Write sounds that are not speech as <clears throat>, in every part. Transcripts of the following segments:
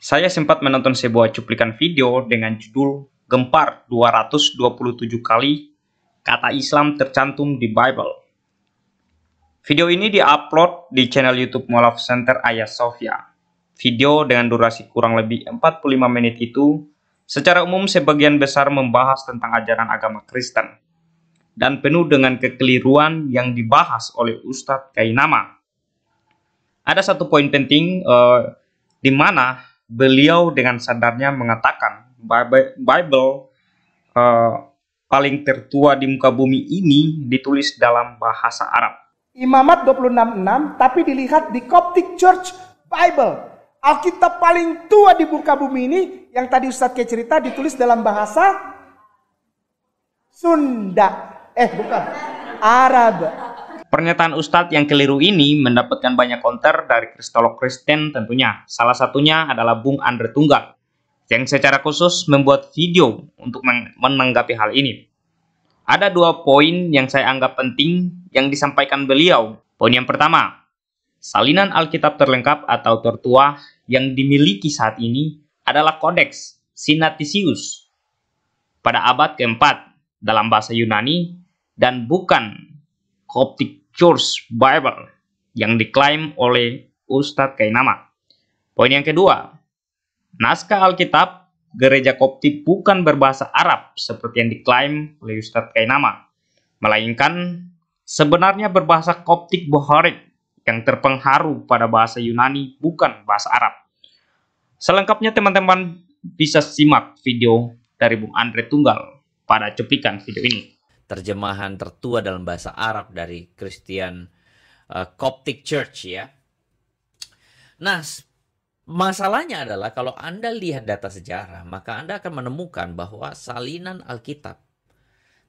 Saya sempat menonton sebuah cuplikan video dengan judul Gempar 227 kali kata Islam tercantum di Bible. Video ini diupload di channel YouTube Mualaf Center Ayah Sofia. Video dengan durasi kurang lebih 45 menit itu secara umum sebagian besar membahas tentang ajaran agama Kristen dan penuh dengan kekeliruan yang dibahas oleh Ustadz Kainama. Ada satu poin penting eh, di mana beliau dengan sadarnya mengatakan Bible uh, paling tertua di muka bumi ini ditulis dalam bahasa Arab. Imamat 26.6 tapi dilihat di Coptic Church Bible. Alkitab paling tua di muka bumi ini yang tadi Ustadz K cerita ditulis dalam bahasa Sunda. Eh bukan, Arab. Pernyataan Ustadz yang keliru ini mendapatkan banyak konter dari kristolog Kristen tentunya. Salah satunya adalah Bung Andre Tunggal yang secara khusus membuat video untuk menanggapi hal ini. Ada dua poin yang saya anggap penting yang disampaikan beliau. Poin yang pertama, salinan Alkitab terlengkap atau tertua yang dimiliki saat ini adalah kodeks Sinatisius pada abad keempat dalam bahasa Yunani dan bukan Koptik Church Bible yang diklaim oleh Ustadz Kainama. Poin yang kedua, naskah Alkitab gereja Koptik bukan berbahasa Arab seperti yang diklaim oleh Ustadz Kainama, melainkan sebenarnya berbahasa Koptik Boharik yang terpengaruh pada bahasa Yunani bukan bahasa Arab. Selengkapnya teman-teman bisa simak video dari Bung Andre Tunggal pada cuplikan video ini terjemahan tertua dalam bahasa Arab dari Christian uh, Coptic Church ya. Nah, masalahnya adalah kalau Anda lihat data sejarah, maka Anda akan menemukan bahwa salinan Alkitab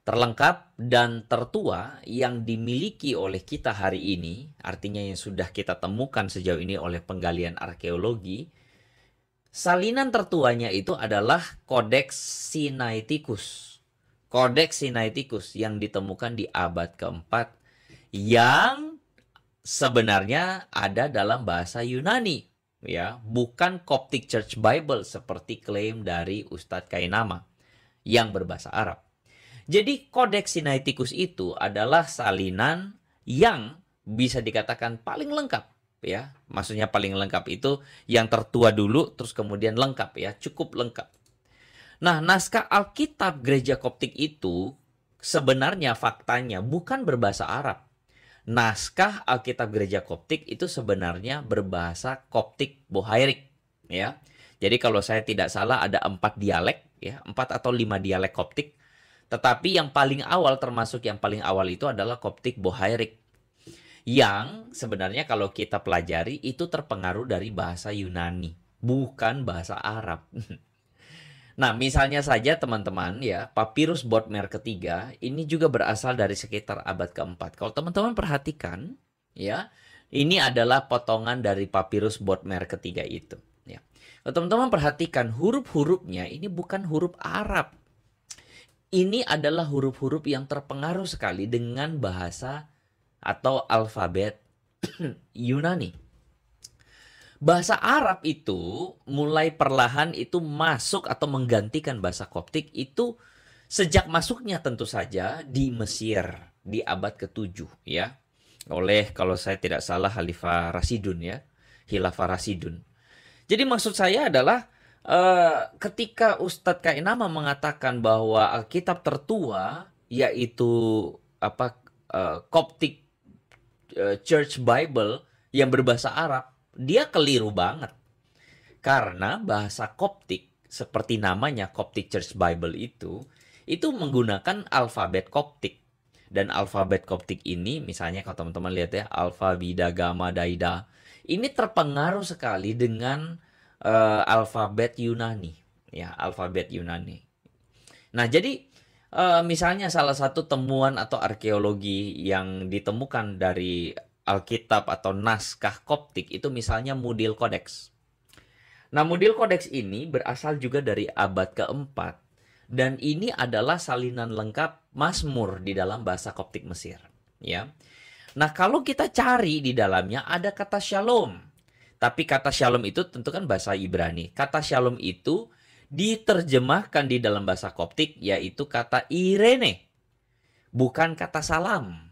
terlengkap dan tertua yang dimiliki oleh kita hari ini, artinya yang sudah kita temukan sejauh ini oleh penggalian arkeologi, salinan tertuanya itu adalah Kodeks Sinaiticus Codex Sinaiticus yang ditemukan di abad keempat yang sebenarnya ada dalam bahasa Yunani ya bukan Coptic Church Bible seperti klaim dari Ustadz Kainama yang berbahasa Arab. Jadi Codex Sinaiticus itu adalah salinan yang bisa dikatakan paling lengkap ya. Maksudnya paling lengkap itu yang tertua dulu terus kemudian lengkap ya, cukup lengkap. Nah, naskah Alkitab Gereja Koptik itu sebenarnya faktanya bukan berbahasa Arab. Naskah Alkitab Gereja Koptik itu sebenarnya berbahasa Koptik Bohairik, ya. Jadi kalau saya tidak salah ada empat dialek, ya, empat atau lima dialek Koptik. Tetapi yang paling awal termasuk yang paling awal itu adalah Koptik Bohairik yang sebenarnya kalau kita pelajari itu terpengaruh dari bahasa Yunani, bukan bahasa Arab. <laughs> Nah, misalnya saja teman-teman ya, papirus Bodmer ketiga ini juga berasal dari sekitar abad keempat. Kalau teman-teman perhatikan ya, ini adalah potongan dari papirus Bodmer ketiga itu. Ya. Kalau teman-teman perhatikan huruf-hurufnya ini bukan huruf Arab. Ini adalah huruf-huruf yang terpengaruh sekali dengan bahasa atau alfabet <clears throat> Yunani bahasa Arab itu mulai perlahan itu masuk atau menggantikan bahasa Koptik itu sejak masuknya tentu saja di Mesir di abad ke-7 ya oleh kalau saya tidak salah Khalifah Rasidun ya Khilafah Rasidun. Jadi maksud saya adalah eh, ketika Ustadz Kainama mengatakan bahwa Alkitab tertua yaitu apa eh, Koptik eh, Church Bible yang berbahasa Arab dia keliru banget. Karena bahasa Koptik seperti namanya Koptik Church Bible itu itu menggunakan alfabet Koptik. Dan alfabet Koptik ini misalnya kalau teman-teman lihat ya alfa, bida, gamma, daida. Ini terpengaruh sekali dengan uh, alfabet Yunani ya, alfabet Yunani. Nah, jadi uh, misalnya salah satu temuan atau arkeologi yang ditemukan dari Alkitab atau naskah Koptik itu misalnya Mudil Codex. Nah, Mudil Codex ini berasal juga dari abad keempat dan ini adalah salinan lengkap Mazmur di dalam bahasa Koptik Mesir, ya. Nah, kalau kita cari di dalamnya ada kata Shalom. Tapi kata Shalom itu tentu kan bahasa Ibrani. Kata Shalom itu diterjemahkan di dalam bahasa Koptik yaitu kata Irene. Bukan kata salam.